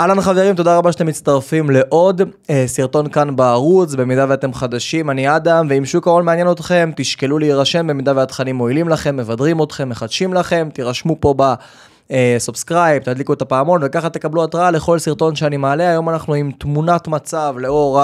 אהלן חברים, תודה רבה שאתם מצטרפים לעוד אה, סרטון כאן בערוץ, במידה ואתם חדשים, אני אדם, ואם שוק ההון מעניין אתכם, תשקלו להירשם במידה והתכנים מועילים לכם, מבדרים אתכם, מחדשים לכם, תירשמו פה ב... סובסקרייב, אה, uh, תדליקו את הפעמון וככה תקבלו התראה לכל סרטון שאני מעלה. היום אנחנו עם תמונת מצב לאור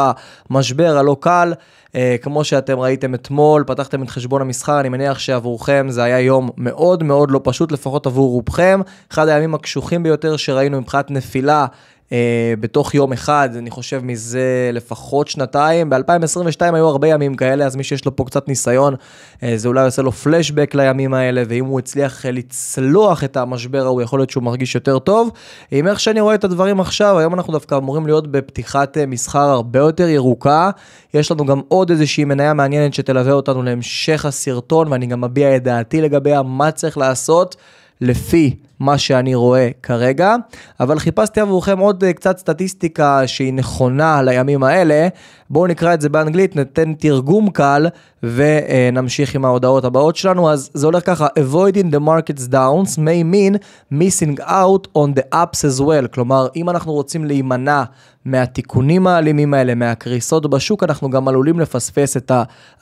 המשבר הלא קל. Uh, כמו שאתם ראיתם אתמול, פתחתם את חשבון המסחר, אני מניח שעבורכם זה היה יום מאוד מאוד לא פשוט, לפחות עבור רובכם. אחד הימים הקשוחים ביותר שראינו מבחינת נפילה אה, בתוך יום אחד, אני חושב מזה לפחות שנתיים. ב-2022 היו הרבה ימים כאלה, אז מי שיש לו פה קצת ניסיון, אה, זה אולי עושה לו פלשבק לימים האלה, ואם הוא הצליח אה, לצלוח את המשבר ההוא, יכול להיות שהוא מרגיש יותר טוב. עם איך שאני רואה את הדברים עכשיו, היום אנחנו דווקא אמורים להיות בפתיחת מסחר הרבה יותר ירוקה. יש לנו גם עוד איזושהי מניה מעניינת שתלווה אותנו להמשך הסרטון, ואני גם מביע את דעתי לגביה, מה צריך לעשות. לפי מה שאני רואה כרגע, אבל חיפשתי עבורכם עוד אה, קצת סטטיסטיקה שהיא נכונה לימים האלה. בואו נקרא את זה באנגלית, ניתן תרגום קל ונמשיך אה, עם ההודעות הבאות שלנו. אז זה הולך ככה, avoiding the markets downs may mean missing out on the ups as well. כלומר, אם אנחנו רוצים להימנע מהתיקונים האלימים האלה, מהקריסות בשוק, אנחנו גם עלולים לפספס את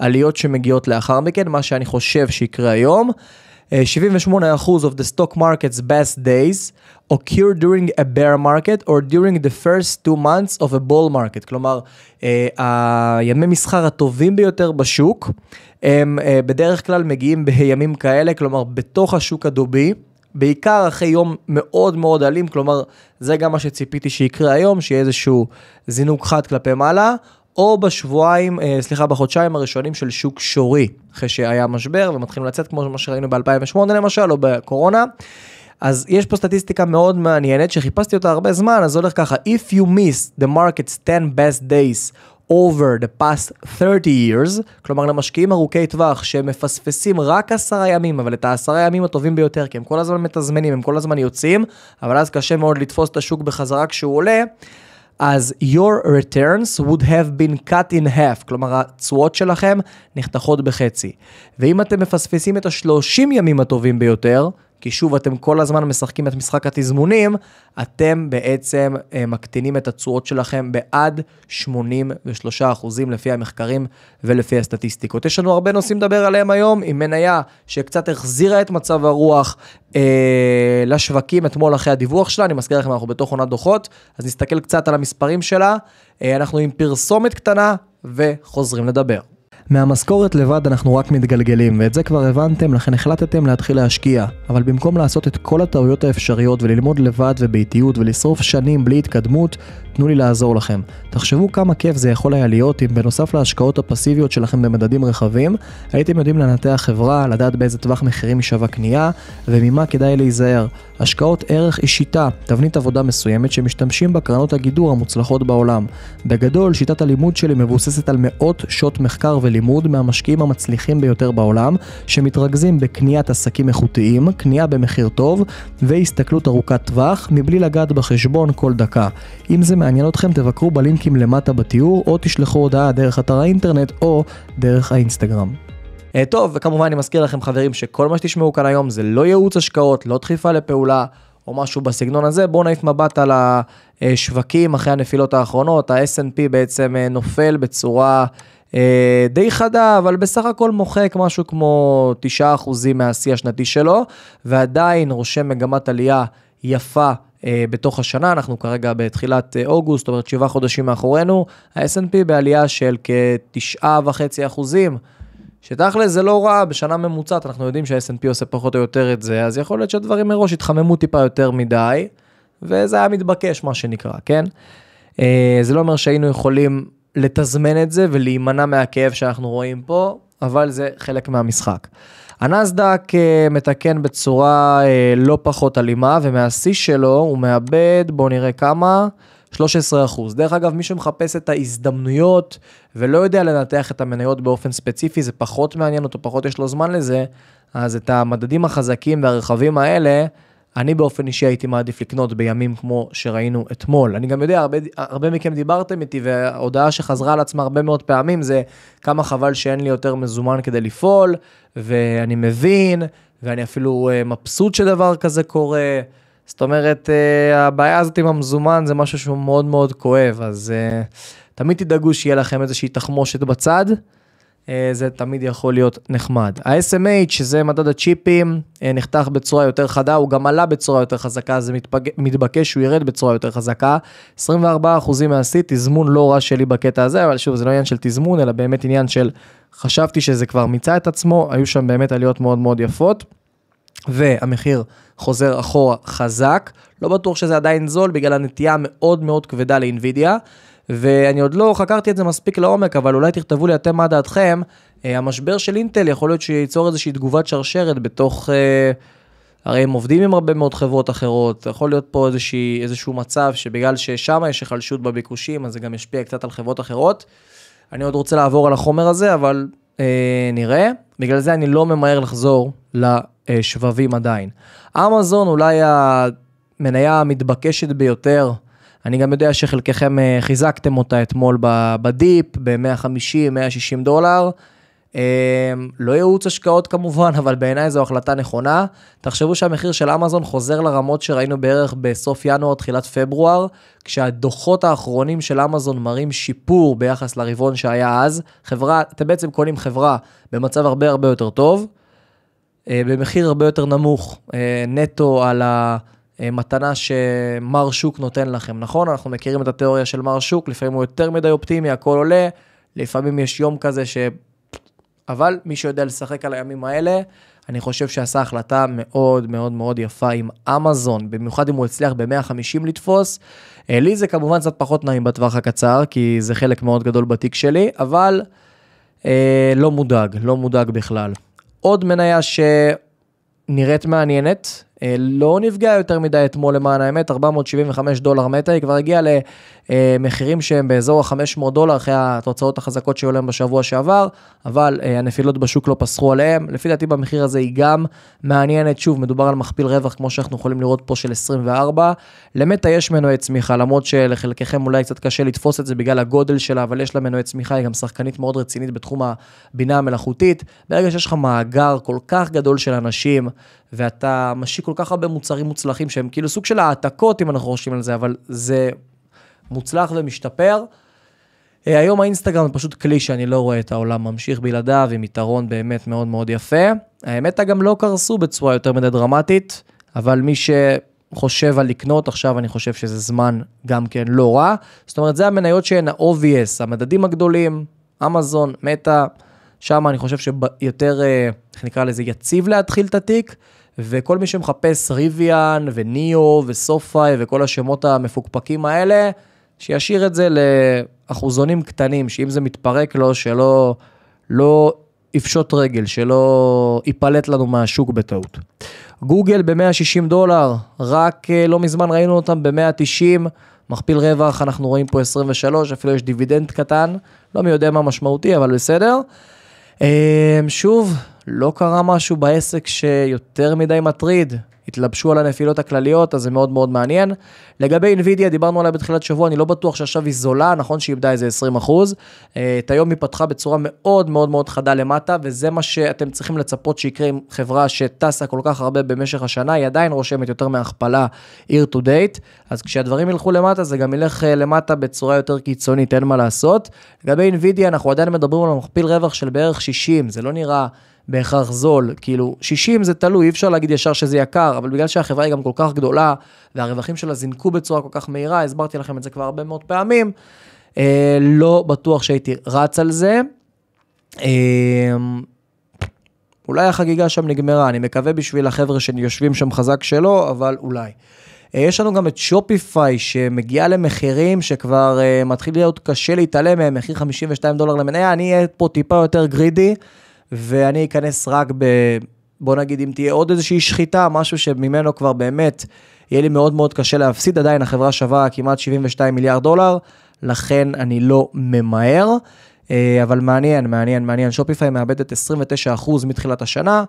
העליות שמגיעות לאחר מכן, מה שאני חושב שיקרה היום. 78% אה, of the stock market's best days occur during a bear market or during the first two months of a bull market. כלומר, אה, הימי מסחר הטובים ביותר בשוק הם אה, בדרך כלל מגיעים בימים כאלה, כלומר, בתוך השוק הדובי. בעיקר אחרי יום מאוד מאוד אלים, כלומר, זה גם מה שציפיתי שיקרה היום, שיהיה איזשהו זינוק חד כלפי מעלה, או בשבועיים, אה, סליחה, בחודשיים הראשונים של שוק שורי, אחרי שהיה משבר ומתחילים לצאת כמו מה שראינו ב-2008 למשל, או בקורונה. אז יש פה סטטיסטיקה מאוד מעניינת שחיפשתי אותה הרבה זמן, אז זה הולך ככה, If you miss the market's 10 best days over the past 30 years, כלומר למשקיעים ארוכי טווח שמפספסים רק עשרה ימים, אבל את העשרה ימים הטובים ביותר, כי הם כל הזמן מתזמנים, הם כל הזמן יוצאים, אבל אז קשה מאוד לתפוס את השוק בחזרה כשהוא עולה. אז your returns would have been cut in half, כלומר התשואות שלכם נחתכות בחצי. ואם אתם מפספסים את השלושים ימים הטובים ביותר, כי שוב, אתם כל הזמן משחקים את משחק התזמונים, אתם בעצם אה, מקטינים את התשואות שלכם בעד 83% לפי המחקרים ולפי הסטטיסטיקות. יש לנו הרבה נושאים לדבר עליהם היום, עם מניה שקצת החזירה את מצב הרוח אה, לשווקים אתמול אחרי הדיווח שלה, אני מזכיר לכם, אנחנו בתוך עונת דוחות, אז נסתכל קצת על המספרים שלה, אה, אנחנו עם פרסומת קטנה וחוזרים לדבר. מהמשכורת לבד אנחנו רק מתגלגלים, ואת זה כבר הבנתם, לכן החלטתם להתחיל להשקיע. אבל במקום לעשות את כל הטעויות האפשריות וללמוד לבד ובאיטיות ולשרוף שנים בלי התקדמות, תנו לי לעזור לכם. תחשבו כמה כיף זה יכול היה להיות אם בנוסף להשקעות הפסיביות שלכם במדדים רחבים, הייתם יודעים לנתח חברה, לדעת באיזה טווח מחירים היא שווה קנייה, וממה כדאי להיזהר. השקעות ערך היא שיטה, תבנית עבודה מסוימת שמשתמשים בה קרנות הגידור המוצלחות בעולם. בגדול, שיטת הלימוד שלי מבוססת על מאות שעות מחקר ולימוד מהמשקיעים המצליחים ביותר בעולם, שמתרכזים בקניית עסקים איכותיים, קנייה במחיר טוב, והסתכלות ארוכת טווח, מבלי לגעת בחשבון כל דקה. אם זה מעניין אתכם תבקרו בלינקים למטה בתיאור, או תשלחו הודעה דרך אתר האינטרנט או דרך האינסטגרם. אה, טוב, וכמובן אני מזכיר לכם חברים שכל מה שתשמעו כאן היום זה לא ייעוץ השקעות, לא דחיפה לפעולה. או משהו בסגנון הזה, בואו נעיף מבט על השווקים אחרי הנפילות האחרונות, ה snp בעצם אה, נופל בצורה אה, די חדה, אבל בסך הכל מוחק משהו כמו 9% מהשיא השנתי שלו, ועדיין רושם מגמת עלייה יפה אה, בתוך השנה, אנחנו כרגע בתחילת אה, אוגוסט, זאת אומרת שבעה חודשים מאחורינו, ה-S&P בעלייה של כ-9.5 אחוזים. שתכל'ס זה לא רע, בשנה ממוצעת אנחנו יודעים שה-S&P עושה פחות או יותר את זה, אז יכול להיות שהדברים מראש התחממו טיפה יותר מדי, וזה היה מתבקש מה שנקרא, כן? אה, זה לא אומר שהיינו יכולים לתזמן את זה ולהימנע מהכאב שאנחנו רואים פה, אבל זה חלק מהמשחק. הנסדק אה, מתקן בצורה אה, לא פחות אלימה, ומהשיא שלו הוא מאבד, בואו נראה כמה, 13 אחוז. דרך אגב, מי שמחפש את ההזדמנויות ולא יודע לנתח את המניות באופן ספציפי, זה פחות מעניין אותו, פחות יש לו זמן לזה, אז את המדדים החזקים והרחבים האלה, אני באופן אישי הייתי מעדיף לקנות בימים כמו שראינו אתמול. אני גם יודע, הרבה, הרבה מכם דיברתם איתי, וההודעה שחזרה על עצמה הרבה מאוד פעמים זה כמה חבל שאין לי יותר מזומן כדי לפעול, ואני מבין, ואני אפילו אה, מבסוט שדבר כזה קורה. זאת אומרת, אה, הבעיה הזאת עם המזומן זה משהו שהוא מאוד מאוד כואב, אז אה, תמיד תדאגו שיהיה לכם איזושהי תחמושת בצד. אה, זה תמיד יכול להיות נחמד. ה-SMH, שזה מדד הצ'יפים, אה, נחתך בצורה יותר חדה, הוא גם עלה בצורה יותר חזקה, זה מתפג... מתבקש שהוא ירד בצורה יותר חזקה. 24% מהשיא, תזמון לא רע שלי בקטע הזה, אבל שוב, זה לא עניין של תזמון, אלא באמת עניין של חשבתי שזה כבר מיצה את עצמו, היו שם באמת עליות מאוד מאוד יפות. והמחיר חוזר אחורה חזק, לא בטוח שזה עדיין זול בגלל הנטייה המאוד מאוד כבדה לאינווידיה. ואני עוד לא חקרתי את זה מספיק לעומק, אבל אולי תכתבו לי אתם מה דעתכם. אה, המשבר של אינטל יכול להיות שייצור איזושהי תגובת שרשרת בתוך... אה, הרי הם עובדים עם הרבה מאוד חברות אחרות, יכול להיות פה איזושהי, איזשהו מצב שבגלל ששם יש החלשות בביקושים, אז זה גם ישפיע קצת על חברות אחרות. אני עוד רוצה לעבור על החומר הזה, אבל אה, נראה. בגלל זה אני לא ממהר לחזור לשבבים עדיין. אמזון אולי המניה המתבקשת ביותר אני גם יודע שחלקכם אה, חיזקתם אותה אתמול בדיפ, ב-150, 160 דולר. אמ, לא ייעוץ השקעות כמובן, אבל בעיניי זו החלטה נכונה. תחשבו שהמחיר של אמזון חוזר לרמות שראינו בערך בסוף ינואר, תחילת פברואר, כשהדוחות האחרונים של אמזון מראים שיפור ביחס לרבעון שהיה אז. חברה, אתם בעצם קונים חברה במצב הרבה הרבה יותר טוב, אה, במחיר הרבה יותר נמוך, אה, נטו על ה... אה, מתנה שמר שוק נותן לכם, נכון? אנחנו מכירים את התיאוריה של מר שוק, לפעמים הוא יותר מדי אופטימי, הכל עולה, לפעמים יש יום כזה ש... אבל מי שיודע לשחק על הימים האלה, אני חושב שעשה החלטה מאוד מאוד מאוד יפה עם אמזון, במיוחד אם הוא הצליח ב-150 לתפוס. אה, לי זה כמובן קצת פחות נעים בטווח הקצר, כי זה חלק מאוד גדול בתיק שלי, אבל אה, לא מודאג, לא מודאג בכלל. עוד מניה ש... נראית מעניינת, אה, לא נפגע יותר מדי אתמול למען האמת, 475 דולר מטה, היא כבר הגיעה למחירים שהם באזור ה-500 דולר אחרי התוצאות החזקות שהיו להם בשבוע שעבר, אבל אה, הנפילות בשוק לא פסחו עליהם. לפי דעתי במחיר הזה היא גם מעניינת, שוב, מדובר על מכפיל רווח כמו שאנחנו יכולים לראות פה של 24. למטה יש מנועי צמיחה, למרות שלחלקכם אולי קצת קשה לתפוס את זה בגלל הגודל שלה, אבל יש לה מנועי צמיחה, היא גם שחקנית מאוד רצינית בתחום הבינה המלאכותית. ברגע שיש לך מאגר כל כך גדול של אנשים, ואתה משיק כל כך הרבה מוצרים מוצלחים שהם כאילו סוג של העתקות, אם אנחנו חושבים על זה, אבל זה מוצלח ומשתפר. אה, היום האינסטגרם הוא פשוט כלי שאני לא רואה את העולם ממשיך בלעדיו, עם יתרון באמת מאוד מאוד יפה. האמת, גם לא קרסו בצורה יותר מדי דרמטית, אבל מי שחושב על לקנות, עכשיו אני חושב שזה זמן גם כן לא רע. זאת אומרת, זה המניות שהן ה-obvious, המדדים הגדולים, אמזון, מטא, שם אני חושב שיותר, אה, איך נקרא לזה, יציב להתחיל את התיק. וכל מי שמחפש ריוויאן וניאו וסופאי וכל השמות המפוקפקים האלה, שישאיר את זה לאחוזונים קטנים, שאם זה מתפרק לו, שלא לא יפשוט רגל, שלא ייפלט לנו מהשוק בטעות. גוגל ב-160 דולר, רק אה, לא מזמן ראינו אותם ב-190, מכפיל רווח, אנחנו רואים פה 23, אפילו יש דיבידנד קטן, לא מי יודע מה משמעותי, אבל בסדר. אה, שוב, לא קרה משהו בעסק שיותר מדי מטריד, התלבשו על הנפילות הכלליות, אז זה מאוד מאוד מעניין. לגבי אינווידיה, דיברנו עליה בתחילת שבוע, אני לא בטוח שעכשיו היא זולה, נכון שהיא איבדה איזה 20%. אחוז. אה, את היום היא פתחה בצורה מאוד מאוד מאוד חדה למטה, וזה מה שאתם צריכים לצפות שיקרה עם חברה שטסה כל כך הרבה במשך השנה, היא עדיין רושמת יותר מהכפלה year to date, אז כשהדברים ילכו למטה, זה גם ילך אה, למטה בצורה יותר קיצונית, אין מה לעשות. לגבי אינווידיה, אנחנו עדיין מדברים על מכפיל רווח של בערך 60, זה לא נראה... בהכרח זול, כאילו 60 זה תלוי, אי אפשר להגיד ישר שזה יקר, אבל בגלל שהחברה היא גם כל כך גדולה, והרווחים שלה זינקו בצורה כל כך מהירה, הסברתי לכם את זה כבר הרבה מאוד פעמים, אה, לא בטוח שהייתי רץ על זה. אה, אולי החגיגה שם נגמרה, אני מקווה בשביל החבר'ה שיושבים שם חזק שלא, אבל אולי. אה, יש לנו גם את שופיפיי שמגיעה למחירים שכבר uh, מתחיל להיות קשה להתעלם מהם, מחיר 52 דולר למניה, אני אהיה פה טיפה יותר גרידי. ואני אכנס רק ב... בוא נגיד, אם תהיה עוד איזושהי שחיטה, משהו שממנו כבר באמת יהיה לי מאוד מאוד קשה להפסיד, עדיין החברה שווה כמעט 72 מיליארד דולר, לכן אני לא ממהר. אה, אבל מעניין, מעניין, מעניין, שופיפיי מאבדת 29% מתחילת השנה.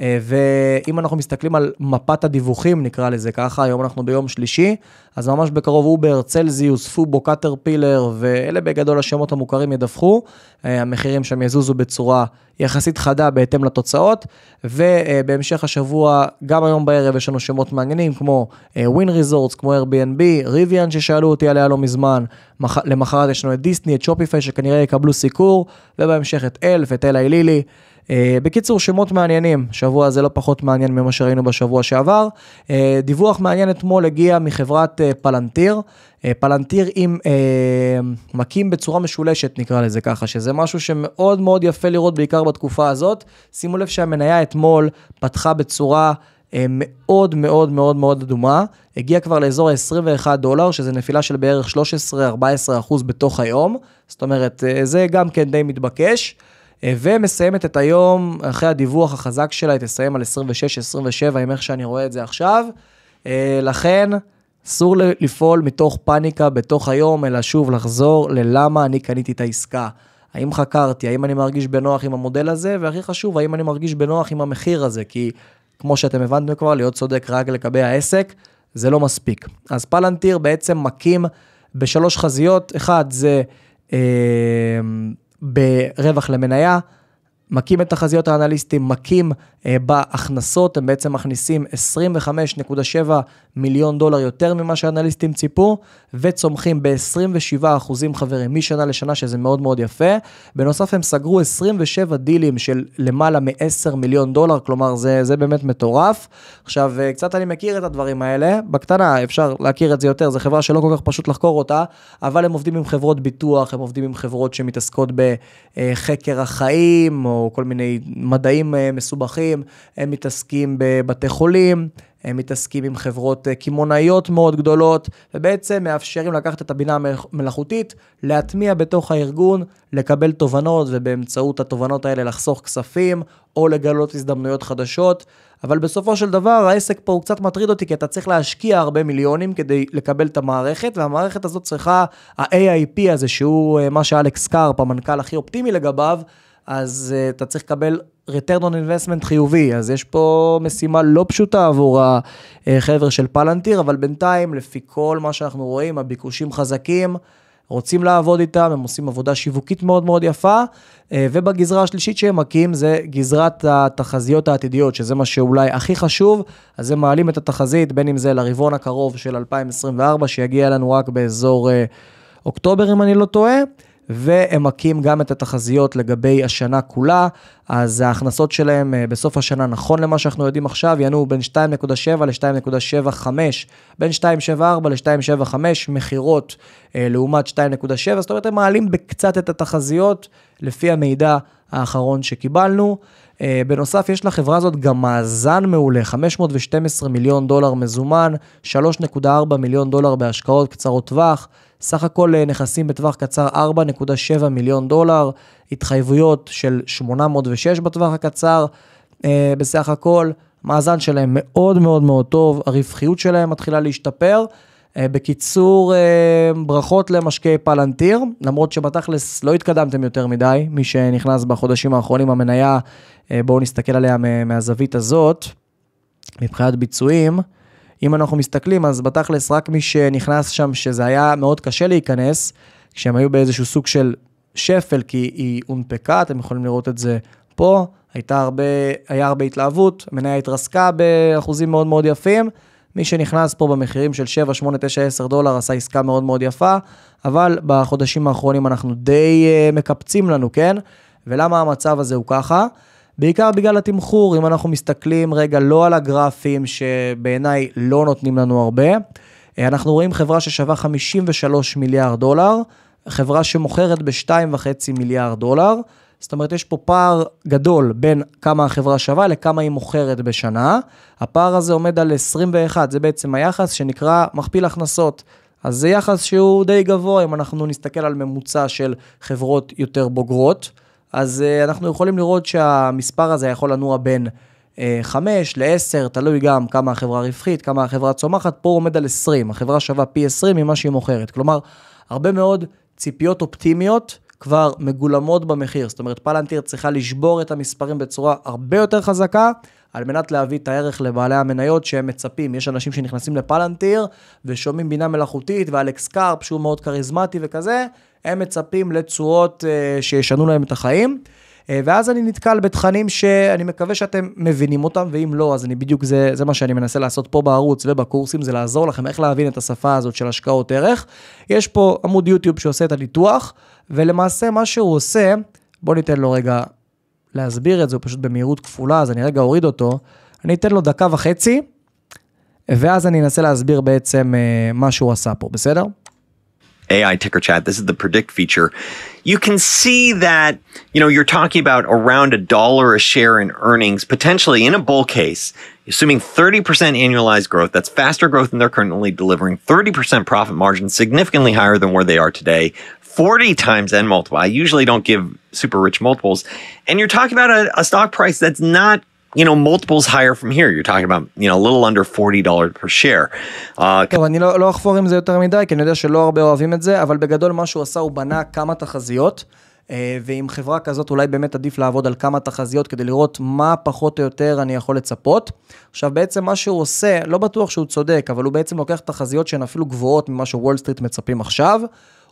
אה, ואם אנחנו מסתכלים על מפת הדיווחים, נקרא לזה ככה, היום אנחנו ביום שלישי, אז ממש בקרוב אובר, צלזיוס, פובו, קטרפילר, ואלה בגדול השמות המוכרים ידווחו. אה, המחירים שם יזוזו בצורה יחסית חדה בהתאם לתוצאות, ובהמשך אה, השבוע, גם היום בערב יש לנו שמות מעניינים כמו ווין ריזורטס, כמו Airbnb, ריוויאן ששאלו אותי עליה לא מזמן, למחרת יש לנו את דיסני, את שופיפיי שכנראה יקבלו סיקור, ובהמשך את אלף, את אלה לילי. אה, בקיצור, שמות מעניינים, שבוע זה לא פחות מעניין ממה שראינו בשבוע שעבר. אה, דיווח מעניין אתמול הגיע מחברת אה, פלנטיר, פלנטיר עם אה, מקים בצורה משולשת נקרא לזה ככה, שזה משהו שמאוד מאוד יפה לראות בעיקר בתקופה הזאת. שימו לב שהמניה אתמול פתחה בצורה... אה, מאוד מאוד מאוד מאוד אדומה, הגיע כבר לאזור ה-21 דולר, שזה נפילה של בערך 13-14 אחוז בתוך היום, זאת אומרת, אה, זה גם כן די מתבקש. אה, ומסיימת את היום, אחרי הדיווח החזק שלה, היא תסיים על 26-27, עם איך שאני רואה את זה עכשיו. אה, לכן, אסור לפעול מתוך פאניקה בתוך היום, אלא שוב לחזור ללמה אני קניתי את העסקה. האם חקרתי, האם אני מרגיש בנוח עם המודל הזה, והכי חשוב, האם אני מרגיש בנוח עם המחיר הזה, כי כמו שאתם הבנתם כבר, להיות צודק רק לגבי העסק, זה לא מספיק. אז פלנטיר בעצם מקים בשלוש חזיות, אחד זה... אה, ברווח למניה, מכים את תחזיות האנליסטים, מכים אה, בהכנסות, הם בעצם מכניסים 25.7 מיליון דולר יותר ממה שהאנליסטים ציפו, וצומחים ב-27 אחוזים חברים, משנה לשנה, שזה מאוד מאוד יפה. בנוסף, הם סגרו 27 דילים של למעלה מ-10 מיליון דולר, כלומר, זה, זה באמת מטורף. עכשיו, אה, קצת אני מכיר את הדברים האלה, בקטנה אפשר להכיר את זה יותר, זו חברה שלא כל כך פשוט לחקור אותה, אבל הם עובדים עם חברות ביטוח, הם עובדים עם חברות שמתעסקות אה, בחקר החיים, או כל מיני מדעים אה, מסובכים, הם מתעסקים בבתי חולים, הם מתעסקים עם חברות אה, קמעונאיות מאוד גדולות, ובעצם מאפשרים לקחת את הבינה המלאכותית, להטמיע בתוך הארגון, לקבל תובנות, ובאמצעות התובנות האלה לחסוך כספים, או לגלות הזדמנויות חדשות. אבל בסופו של דבר העסק פה הוא קצת מטריד אותי, כי אתה צריך להשקיע הרבה מיליונים כדי לקבל את המערכת, והמערכת הזאת צריכה, ה-AIP הזה, שהוא אה, מה שאלכס קארפ, המנכ"ל הכי אופטימי לגביו, אז uh, אתה צריך לקבל return on investment חיובי, אז יש פה משימה לא פשוטה עבור החבר'ה אה, של פלנטיר, אבל בינתיים, לפי כל מה שאנחנו רואים, הביקושים חזקים, רוצים לעבוד איתם, הם עושים עבודה שיווקית מאוד מאוד יפה, אה, ובגזרה השלישית שהם מקים זה גזרת התחזיות העתידיות, שזה מה שאולי הכי חשוב, אז הם מעלים את התחזית, בין אם זה לרבעון הקרוב של 2024, שיגיע לנו רק באזור אוקטובר, אם אני לא טועה. והם מכים גם את התחזיות לגבי השנה כולה, אז ההכנסות שלהם אה, בסוף השנה, נכון למה שאנחנו יודעים עכשיו, ינועו בין 2.7 ל-2.75, בין 2.74 ל-2.75 מכירות אה, לעומת 2.7, זאת אומרת הם מעלים בקצת את התחזיות לפי המידע האחרון שקיבלנו. אה, בנוסף, יש לחברה הזאת גם מאזן מעולה, 512 מיליון דולר מזומן, 3.4 מיליון דולר בהשקעות קצרות טווח, סך הכל אה, נכסים בטווח קצר 4.7 מיליון דולר, התחייבויות של 806 בטווח הקצר אה, בסך הכל, מאזן שלהם מאוד מאוד מאוד טוב, הרווחיות שלהם מתחילה להשתפר. אה, בקיצור, אה, ברכות למשקיעי פלנטיר, למרות שבתכלס לא התקדמתם יותר מדי, מי שנכנס בחודשים האחרונים המניה, אה, בואו נסתכל עליה מהזווית הזאת, מבחינת ביצועים. אם אנחנו מסתכלים, אז בתכלס רק מי שנכנס שם, שזה היה מאוד קשה להיכנס, כשהם היו באיזשהו סוג של שפל, כי היא הונפקה, אתם יכולים לראות את זה פה, הייתה הרבה, היה הרבה התלהבות, המניה התרסקה באחוזים מאוד מאוד יפים. מי שנכנס פה במחירים של 7, 8, 9, 10 דולר עשה עסקה מאוד מאוד יפה, אבל בחודשים האחרונים אנחנו די אה, מקפצים לנו, כן? ולמה המצב הזה הוא ככה? בעיקר בגלל התמחור, אם אנחנו מסתכלים רגע לא על הגרפים שבעיניי לא נותנים לנו הרבה, אה, אנחנו רואים חברה ששווה 53 מיליארד דולר, חברה שמוכרת ב-2.5 מיליארד דולר, זאת אומרת, יש פה פער גדול בין כמה החברה שווה לכמה היא מוכרת בשנה. הפער הזה עומד על 21, זה בעצם היחס שנקרא מכפיל הכנסות. אז זה יחס שהוא די גבוה, אם אנחנו נסתכל על ממוצע של חברות יותר בוגרות. אז אה, אנחנו יכולים לראות שהמספר הזה יכול לנוע בין 5 אה, ל-10, תלוי גם כמה החברה רווחית, כמה החברה צומחת, פה הוא עומד על 20, החברה שווה פי 20 ממה שהיא מוכרת. כלומר, הרבה מאוד ציפיות אופטימיות כבר מגולמות במחיר. זאת אומרת, פלנטיר צריכה לשבור את המספרים בצורה הרבה יותר חזקה על מנת להביא את הערך לבעלי המניות שהם מצפים. יש אנשים שנכנסים לפלנטיר ושומעים בינה מלאכותית ואלכס קארפ שהוא מאוד כריזמטי וכזה, הם מצפים לתשואות אה, שישנו להם את החיים. אה, ואז אני נתקל בתכנים שאני מקווה שאתם מבינים אותם, ואם לא, אז אני בדיוק, זה, זה מה שאני מנסה לעשות פה בערוץ ובקורסים, זה לעזור לכם איך להבין את השפה הזאת של השקעות ערך. יש פה עמוד יוטיוב שעושה את הניתוח, ולמעשה מה שהוא עושה, בואו ניתן לו רגע להסביר את זה, הוא פשוט במהירות כפולה, אז אני רגע אוריד אותו. אני אתן לו דקה וחצי, ואז אני אנסה להסביר בעצם uh, מה שהוא עשה פה, בסדר? AI ticker chat. This is the predict feature. You can see that, you know, you're talking about around a dollar a share in earnings, potentially in a bull case, assuming 30% annualized growth. That's faster growth than they're currently delivering, 30% profit margin, significantly higher than where they are today, 40 times N multiple. I usually don't give super rich multiples. And you're talking about a, a stock price that's not you know, multiples higher from here. You're talking about, you know, a little under $40 per share. Uh, טוב, אני לא, לא אחפור עם זה יותר מדי, כי אני יודע שלא הרבה אוהבים את זה, אבל בגדול מה שהוא עשה, הוא בנה כמה תחזיות, אה, ועם חברה כזאת אולי באמת עדיף לעבוד על כמה תחזיות כדי לראות מה פחות או יותר אני יכול לצפות. עכשיו, בעצם מה שהוא עושה, לא בטוח שהוא צודק, אבל הוא בעצם לוקח תחזיות שהן אפילו גבוהות ממה שוול סטריט מצפים עכשיו.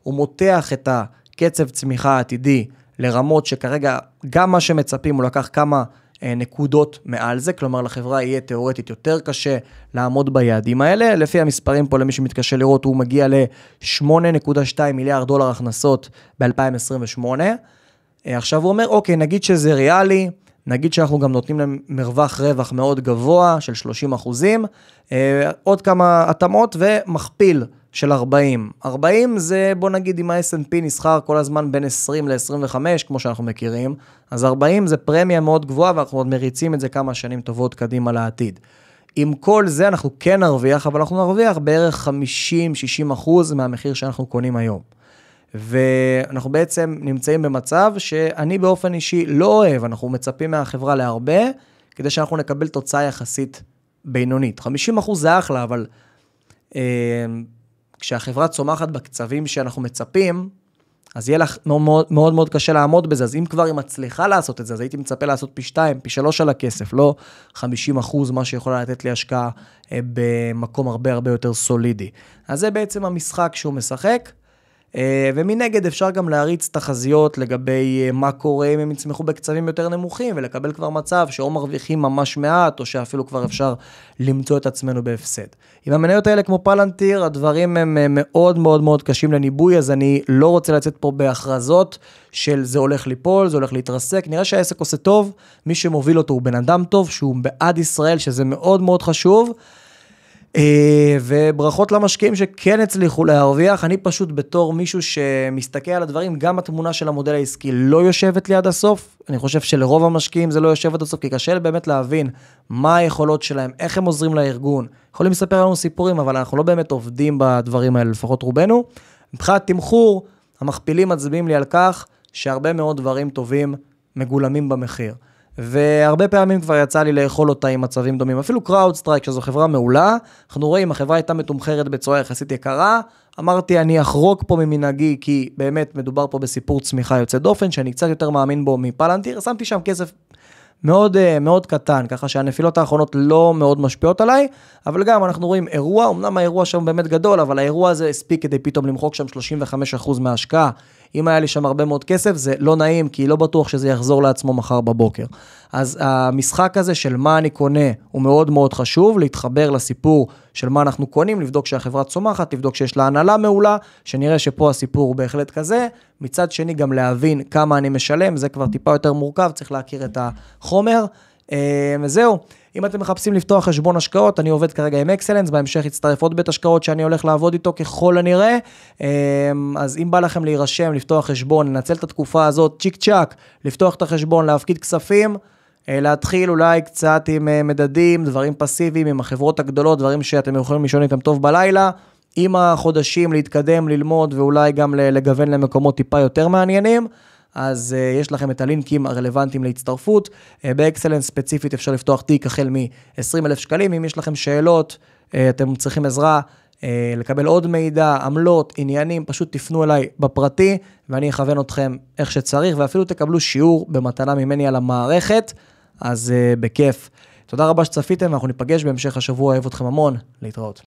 הוא מותח את הקצב צמיחה העתידי לרמות שכרגע גם מה שמצפים הוא לקח כמה אה, נקודות מעל זה, כלומר לחברה יהיה תיאורטית יותר קשה לעמוד ביעדים האלה. לפי המספרים פה, למי שמתקשה לראות, הוא מגיע ל-8.2 מיליארד דולר הכנסות ב-2028. אה, עכשיו הוא אומר, אוקיי, נגיד שזה ריאלי, נגיד שאנחנו גם נותנים להם מרווח רווח מאוד גבוה של 30 אחוזים, אה, עוד כמה התאמות ומכפיל של 40. 40 זה, בוא נגיד, אם ה-S&P נסחר כל הזמן בין 20 ל-25, כמו שאנחנו מכירים, אז 40 זה פרמיה מאוד גבוהה, ואנחנו עוד מריצים את זה כמה שנים טובות קדימה לעתיד. עם כל זה אנחנו כן נרוויח, אבל אנחנו נרוויח בערך 50-60 אחוז מהמחיר שאנחנו קונים היום. ואנחנו בעצם נמצאים במצב שאני באופן אישי לא אוהב, אנחנו מצפים מהחברה להרבה, כדי שאנחנו נקבל תוצאה יחסית בינונית. 50 אחוז זה אחלה, אבל אה, כשהחברה צומחת בקצבים שאנחנו מצפים, אז יהיה לך מאוד מאוד, מאוד קשה לעמוד בזה. אז אם כבר היא מצליחה לעשות את זה, אז הייתי מצפה לעשות פי שתיים, פי שלוש על הכסף, לא 50 אחוז, מה שיכולה לתת לי השקעה אה, במקום הרבה הרבה יותר סולידי. אז זה בעצם המשחק שהוא משחק. אה, ומנגד אפשר גם להריץ תחזיות לגבי אה, מה קורה אם הם יצמחו בקצבים יותר נמוכים ולקבל כבר מצב שאו מרוויחים ממש מעט או שאפילו כבר אפשר למצוא את עצמנו בהפסד. עם המניות האלה כמו פלנטיר הדברים הם אה, מאוד מאוד מאוד קשים לניבוי אז אני לא רוצה לצאת פה בהכרזות של זה הולך ליפול, זה הולך להתרסק, נראה שהעסק עושה טוב, מי שמוביל אותו הוא בן אדם טוב שהוא בעד ישראל שזה מאוד מאוד חשוב. אה, וברכות למשקיעים שכן הצליחו להרוויח, אני פשוט בתור מישהו שמסתכל על הדברים, גם התמונה של המודל העסקי לא יושבת לי עד הסוף, אני חושב שלרוב המשקיעים זה לא יושב עד הסוף, כי קשה באמת להבין מה היכולות שלהם, איך הם עוזרים לארגון. יכולים לספר לנו סיפורים, אבל אנחנו לא באמת עובדים בדברים האלה, לפחות רובנו. מבחינת תמחור, המכפילים מצביעים לי על כך שהרבה מאוד דברים טובים מגולמים במחיר. והרבה פעמים כבר יצא לי לאכול אותה עם מצבים דומים. אפילו קראוד סטרייק, שזו חברה מעולה, אנחנו רואים, החברה הייתה מתומחרת בצורה יחסית יקרה. אמרתי, אני אחרוג פה ממנהגי, כי באמת מדובר פה בסיפור צמיחה יוצא דופן, שאני קצת יותר מאמין בו מפלנטיר, שמתי שם כסף מאוד, אה, מאוד קטן, ככה שהנפילות האחרונות לא מאוד משפיעות עליי, אבל גם אנחנו רואים אירוע, אמנם האירוע שם באמת גדול, אבל האירוע הזה הספיק כדי פתאום למחוק שם 35% מההשקעה. אם היה לי שם הרבה מאוד כסף, זה לא נעים, כי לא בטוח שזה יחזור לעצמו מחר בבוקר. אז המשחק הזה של מה אני קונה הוא מאוד מאוד חשוב, להתחבר לסיפור של מה אנחנו קונים, לבדוק שהחברה צומחת, לבדוק שיש לה הנהלה מעולה, שנראה שפה הסיפור הוא בהחלט כזה, מצד שני גם להבין כמה אני משלם, זה כבר טיפה יותר מורכב, צריך להכיר את החומר. אה, וזהו, אם אתם מחפשים לפתוח חשבון השקעות, אני עובד כרגע עם אקסלנס, בהמשך יצטרף עוד בית השקעות שאני הולך לעבוד איתו ככל הנראה. אה, אז אם בא לכם להירשם, לפתוח חשבון, לנצל את התקופה הזאת, צ'יק צ'אק, לפתוח את החשבון, להפקיד כספים. אה, להתחיל אולי קצת עם מדדים, דברים פסיביים, עם החברות הגדולות, דברים שאתם יכולים לישון איתם טוב בלילה. עם החודשים להתקדם, ללמוד ואולי גם לגוון למקומות טיפה יותר מעניינים. אז uh, יש לכם את הלינקים הרלוונטיים להצטרפות. Uh, באקסלנס ספציפית אפשר לפתוח תיק החל מ-20,000 שקלים. אם יש לכם שאלות, uh, אתם צריכים עזרה, uh, לקבל עוד מידע, עמלות, עניינים, פשוט תפנו אליי בפרטי, ואני אכוון אתכם איך שצריך, ואפילו תקבלו שיעור במתנה ממני על המערכת, אז uh, בכיף. תודה רבה שצפיתם, ואנחנו ניפגש בהמשך השבוע, אוהב אתכם המון, להתראות.